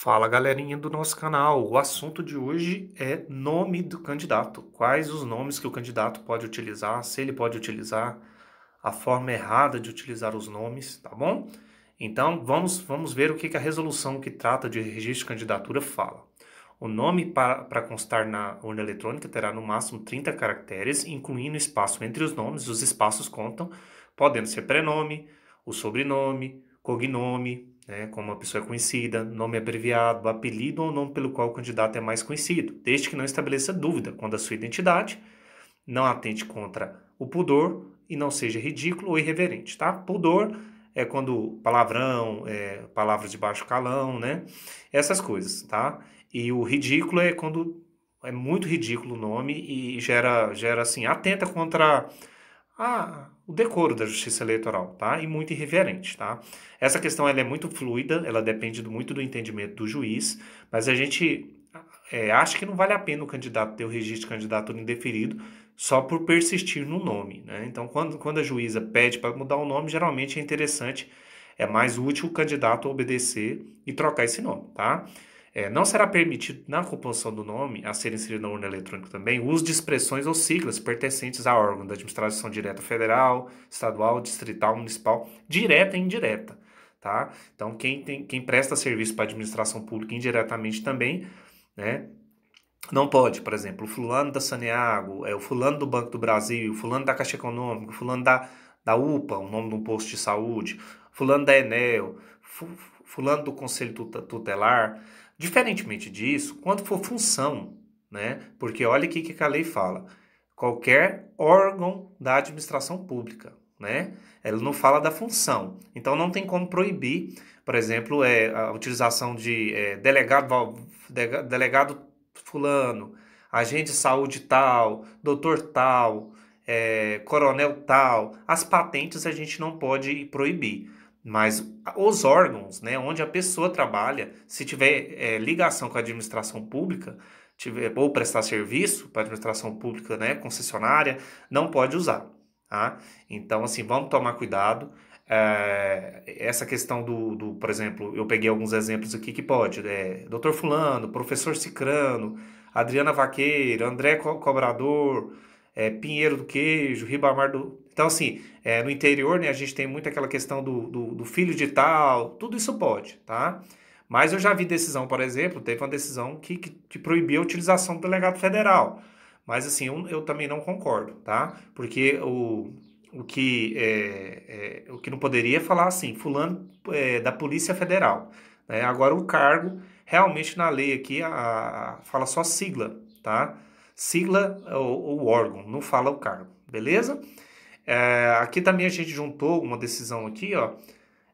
Fala galerinha do nosso canal, o assunto de hoje é nome do candidato. Quais os nomes que o candidato pode utilizar, se ele pode utilizar, a forma errada de utilizar os nomes, tá bom? Então vamos, vamos ver o que, que a resolução que trata de registro de candidatura fala. O nome para constar na urna eletrônica terá no máximo 30 caracteres, incluindo espaço entre os nomes. Os espaços contam, podendo ser prenome, o sobrenome, cognome, né, como a pessoa é conhecida, nome abreviado, apelido ou nome pelo qual o candidato é mais conhecido, desde que não estabeleça dúvida quanto à sua identidade, não atente contra o pudor e não seja ridículo ou irreverente, tá? Pudor é quando palavrão, é, palavras de baixo calão, né? Essas coisas, tá? E o ridículo é quando é muito ridículo o nome e gera, gera assim, atenta contra a, ah, o decoro da justiça eleitoral, tá? E muito irreverente, tá? Essa questão ela é muito fluida, ela depende muito do entendimento do juiz, mas a gente é, acha que não vale a pena o candidato ter o registro de candidatura indeferido só por persistir no nome, né? Então, quando, quando a juíza pede para mudar o nome, geralmente é interessante, é mais útil o candidato obedecer e trocar esse nome, tá? É, não será permitido na composição do nome, a ser inserido na urna eletrônica também, o uso de expressões ou siglas pertencentes a órgão da administração direta federal, estadual, distrital, municipal, direta e indireta. Tá? Então, quem, tem, quem presta serviço para a administração pública indiretamente também, né, não pode, por exemplo, o fulano da Saneago, é o fulano do Banco do Brasil, o fulano da Caixa Econômica, o fulano da, da UPA, o nome de um posto de saúde, fulano da Enel, fulano do Conselho Tutelar. Diferentemente disso, quando for função, né? Porque olha aqui que a lei fala: qualquer órgão da administração pública, né? Ela não fala da função. Então não tem como proibir, por exemplo, é, a utilização de é, delegado, delegado fulano, agente de saúde tal, doutor tal, é, coronel tal. As patentes a gente não pode proibir. Mas os órgãos, né, onde a pessoa trabalha, se tiver é, ligação com a administração pública, tiver, ou prestar serviço para a administração pública, né, concessionária, não pode usar. Tá? Então, assim, vamos tomar cuidado. É, essa questão do, do, por exemplo, eu peguei alguns exemplos aqui que pode, é, doutor Fulano, professor Cicrano, Adriana Vaqueira, André Cobrador, é, Pinheiro do Queijo, Ribamar do. Então, assim, é, no interior, né, a gente tem muito aquela questão do, do, do, filho de tal, tudo isso pode, tá? Mas eu já vi decisão, por exemplo, teve uma decisão que, que, que proibia a utilização do delegado federal. Mas, assim, eu, eu também não concordo, tá? Porque o, o que é, é, o que não poderia falar assim, fulano é, da Polícia Federal. Né? Agora o cargo, realmente na lei aqui, a, a fala só sigla, tá? sigla o, o órgão, não fala o cargo, beleza? É, aqui também a gente juntou uma decisão aqui, ó,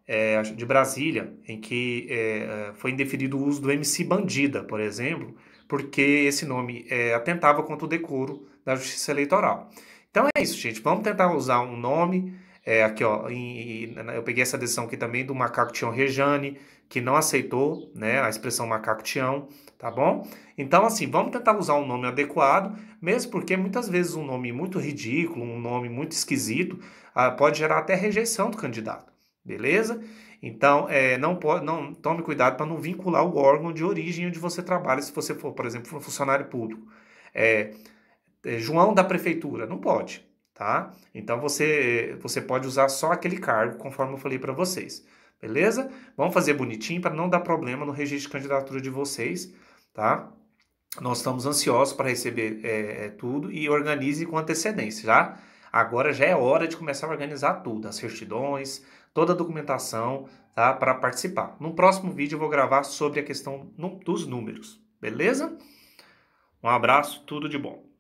é, de Brasília, em que é, é foi indeferido o uso do MC Bandida, por exemplo, porque esse nome é, atentava contra o decoro da Justiça Eleitoral. Então é isso, gente. Vamos tentar usar um nome. É, aqui, ó, em, em, eu peguei essa decisão aqui também do Macaco Tião Rejane, que não aceitou né, a expressão Macaco Tião tá bom? Então, assim, vamos tentar usar um nome adequado, mesmo porque muitas vezes um nome muito ridículo, um nome muito esquisito, ah, pode gerar até rejeição do candidato, beleza? Então, é, não, pode, não tome cuidado para não vincular o órgão de origem onde você trabalha, se você for, por exemplo, um funcionário público. É, é, João da prefeitura, não pode, tá? Então, você, é, você pode usar só aquele cargo, conforme eu falei para vocês. Beleza? Vamos fazer bonitinho para não dar problema no registro de candidatura de vocês, tá? Nós estamos ansiosos para receber é, é, tudo e organize com antecedência, já. Tá? Agora já é hora de começar a organizar tudo, as certidões, toda a documentação, tá? Para participar. No próximo vídeo eu vou gravar sobre a questão dos números, beleza? Um abraço, tudo de bom.